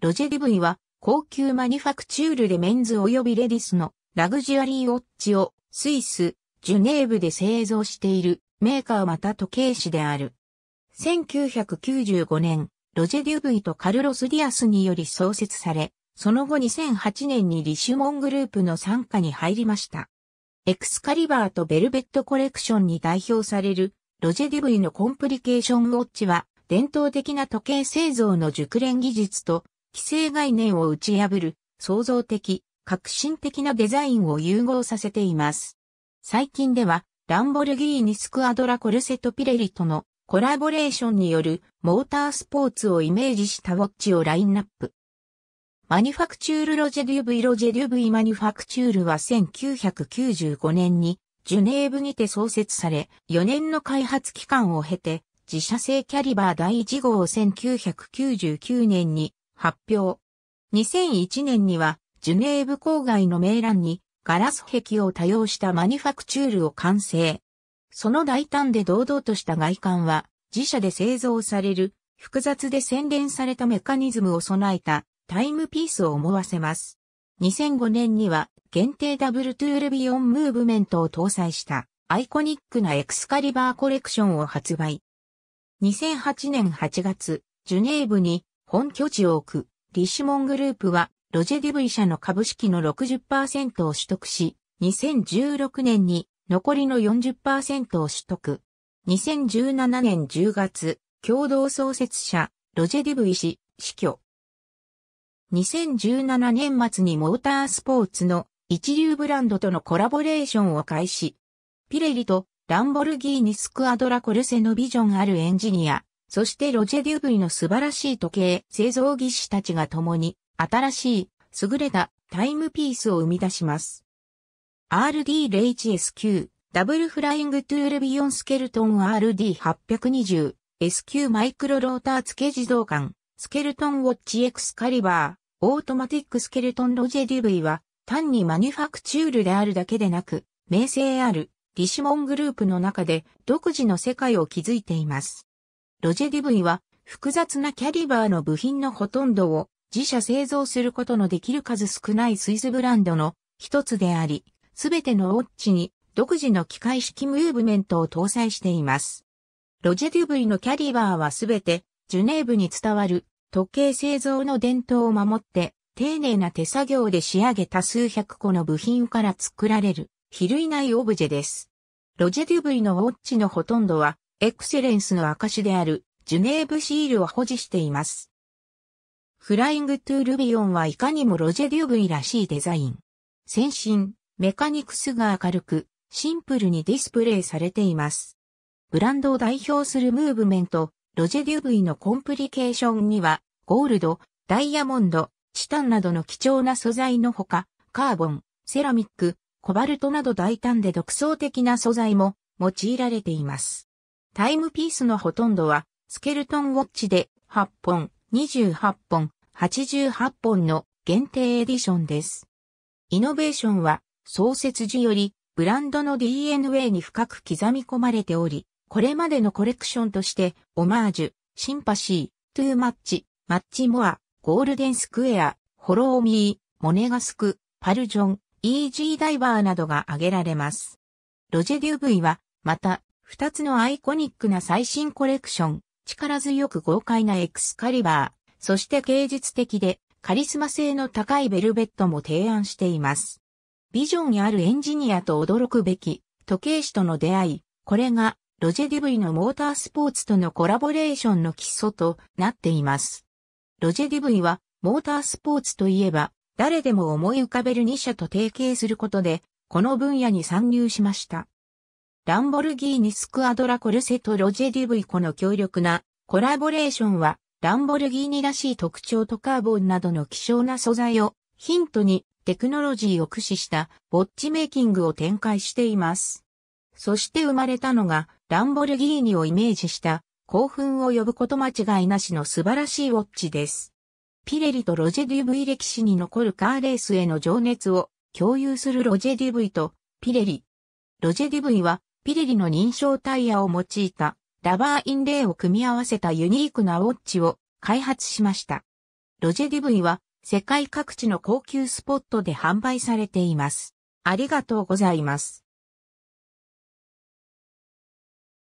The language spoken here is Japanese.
ロジェ・ディブイは高級マニファクチュールでメンズ及びレディスのラグジュアリーウォッチをスイス、ジュネーブで製造しているメーカーまた時計師である。1995年、ロジェ・デュブイとカルロス・ディアスにより創設され、その後2008年にリシュモングループの参加に入りました。エクスカリバーとベルベットコレクションに代表されるロジェ・デュブイのコンプリケーションウォッチは伝統的な時計製造の熟練技術と既成概念を打ち破る、創造的、革新的なデザインを融合させています。最近では、ランボルギーニスクアドラコルセトピレリとのコラボレーションによるモータースポーツをイメージしたウォッチをラインナップ。マニファクチュールロジェデュブイロジェデュブイマニファクチュールは1995年にジュネーブにて創設され、4年の開発期間を経て、自社製キャリバー第1号を1999年に発表。2001年には、ジュネーブ郊外の名欄に、ガラス壁を多用したマニファクチュールを完成。その大胆で堂々とした外観は、自社で製造される、複雑で洗練されたメカニズムを備えた、タイムピースを思わせます。2005年には、限定ダブルトゥールビヨンムーブメントを搭載した、アイコニックなエクスカリバーコレクションを発売。2008年8月、ジュネーブに本拠地を置く、リシモングループは、ロジェディブイ社の株式の60%を取得し、2016年に残りの40%を取得。2017年10月、共同創設者、ロジェディブイ氏、死去。2017年末にモータースポーツの一流ブランドとのコラボレーションを開始。ピレリとランボルギーニスクアドラコルセのビジョンあるエンジニア、そしてロジェ・デュブリの素晴らしい時計製造技師たちが共に新しい優れたタイムピースを生み出します。RD-0HSQ ダブルフライングトゥールビヨンスケルトン RD820 SQ マイクロローター付け自動感スケルトンウォッチエクスカリバーオートマティックスケルトンロジェ・デュブリは単にマニュファクチュールであるだけでなく名声あるリシモングループの中で独自の世界を築いています。ロジェディブイは複雑なキャリバーの部品のほとんどを自社製造することのできる数少ないスイスブランドの一つであり、すべてのウォッチに独自の機械式ムーブメントを搭載しています。ロジェデュブイのキャリバーはすべてジュネーブに伝わる時計製造の伝統を守って丁寧な手作業で仕上げた数百個の部品から作られる比類ないオブジェです。ロジェデュブイのウォッチのほとんどはエクセレンスの証であるジュネーブシールを保持しています。フライングトゥールビオンはいかにもロジェ・デューブイらしいデザイン。先進、メカニクスが明るく、シンプルにディスプレイされています。ブランドを代表するムーブメント、ロジェ・デューブイのコンプリケーションには、ゴールド、ダイヤモンド、チタンなどの貴重な素材のほか、カーボン、セラミック、コバルトなど大胆で独創的な素材も用いられています。タイムピースのほとんどは、スケルトンウォッチで8本、28本、88本の限定エディションです。イノベーションは、創設時より、ブランドの DNA に深く刻み込まれており、これまでのコレクションとして、オマージュ、シンパシー、トゥーマッチ、マッチモア、ゴールデンスクエア、ホローミー、モネガスク、パルジョン、イージーダイバーなどが挙げられます。ロジェ・デューブイは、また、二つのアイコニックな最新コレクション、力強く豪快なエクスカリバー、そして芸術的でカリスマ性の高いベルベットも提案しています。ビジョンにあるエンジニアと驚くべき時計師との出会い、これがロジェディブイのモータースポーツとのコラボレーションの基礎となっています。ロジェディブイはモータースポーツといえば誰でも思い浮かべる2社と提携することでこの分野に参入しました。ランボルギーニスクアドラコルセとロジェディブイコの強力なコラボレーションは、ランボルギーニらしい特徴とカーボンなどの希少な素材をヒントにテクノロジーを駆使したウォッチメイキングを展開しています。そして生まれたのがランボルギーニをイメージした興奮を呼ぶこと間違いなしの素晴らしいウォッチです。ピレリとロジェデュブイ歴史に残るカーレースへの情熱を共有するロジェデュブイとピレリ。ロジェデュブイはピレリの認証タイヤを用いたラバーインレイを組み合わせたユニークなウォッチを開発しました。ロジェディイは世界各地の高級スポットで販売されています。ありがとうございます。